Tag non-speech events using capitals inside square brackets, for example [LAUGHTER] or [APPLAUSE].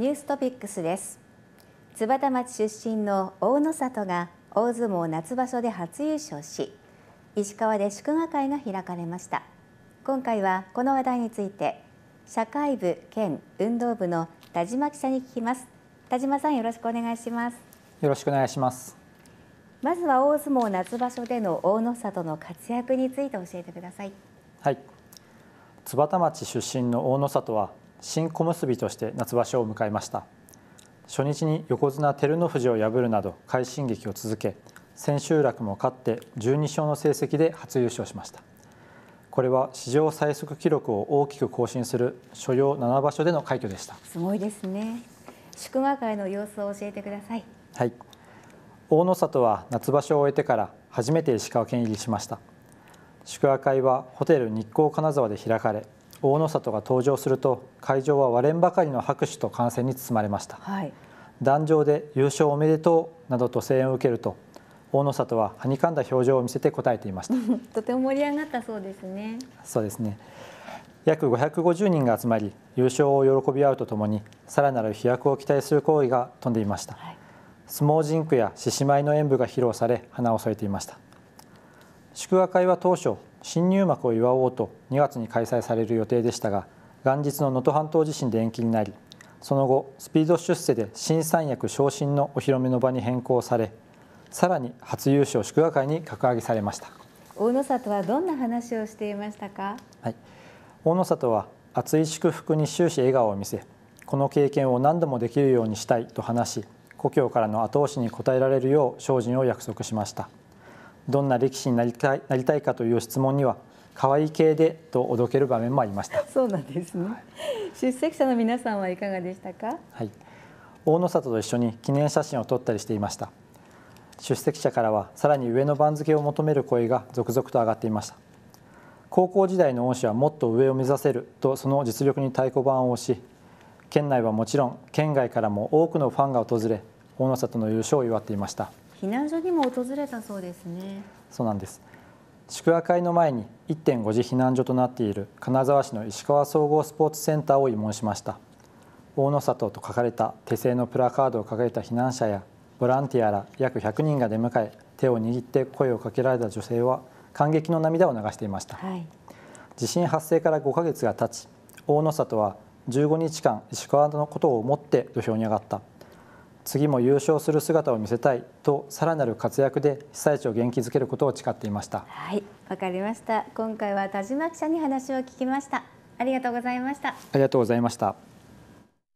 ニューストピックスです津幡町出身の大野里が大相撲夏場所で初優勝し石川で祝賀会が開かれました今回はこの話題について社会部兼運動部の田島記者に聞きます田島さんよろしくお願いしますよろしくお願いしますまずは大相撲夏場所での大野里の活躍について教えてくださいはい津幡町出身の大野里は新小結として夏場所を迎えました初日に横綱照ノ富士を破るなど快進撃を続け千秋楽も勝って12勝の成績で初優勝しましたこれは史上最速記録を大きく更新する所要7場所での快挙でしたすごいですね祝賀会の様子を教えてくださいはい大野里は夏場所を終えてから初めて石川県入りしました祝賀会はホテル日光金沢で開かれ大野里が登場すると会場は割れんばかりの拍手と歓声に包まれました、はい、壇上で優勝おめでとうなどと声援を受けると大野里ははにかんだ表情を見せて答えていました [LAUGHS] とても盛り上がったそうですねそうですね約550人が集まり優勝を喜び合うとともにさらなる飛躍を期待する行為が飛んでいました、はい、相撲人句や獅子舞の演舞が披露され花を添えていました祝賀会は当初新入幕を祝おうと2月に開催される予定でしたが元日の能登半島地震で延期になりその後スピード出世で新三役昇進のお披露目の場に変更されさらに初優勝祝賀会に格上げされました大野里はどんな話をしていましたか、はい、大野里は熱い祝福に終始笑顔を見せこの経験を何度もできるようにしたいと話し故郷からの後押しに応えられるよう精進を約束しましたどんな歴史になりたいなりたいかという質問には可愛い系でとおどける場面もありました。そうなんですね。はい、出席者の皆さんはいかがでしたか。はい。大野里と一緒に記念写真を撮ったりしていました。出席者からはさらに上の番付を求める声が続々と上がっていました。高校時代の恩師はもっと上を目指せるとその実力に太鼓判を押し、県内はもちろん県外からも多くのファンが訪れ、大野里の優勝を祝っていました。避難所にも訪れたそうですねそうなんです祝賀会の前に1.5次避難所となっている金沢市の石川総合スポーツセンターを慰問しました大野里と書かれた手製のプラカードを掲げた避難者やボランティアら約100人が出迎え手を握って声をかけられた女性は感激の涙を流していました、はい、地震発生から5ヶ月が経ち大野里は15日間石川のことを思って土俵に上がった次も優勝する姿を見せたいとさらなる活躍で被災地を元気づけることを誓っていましたはいわかりました今回は田島記者に話を聞きましたありがとうございましたありがとうございました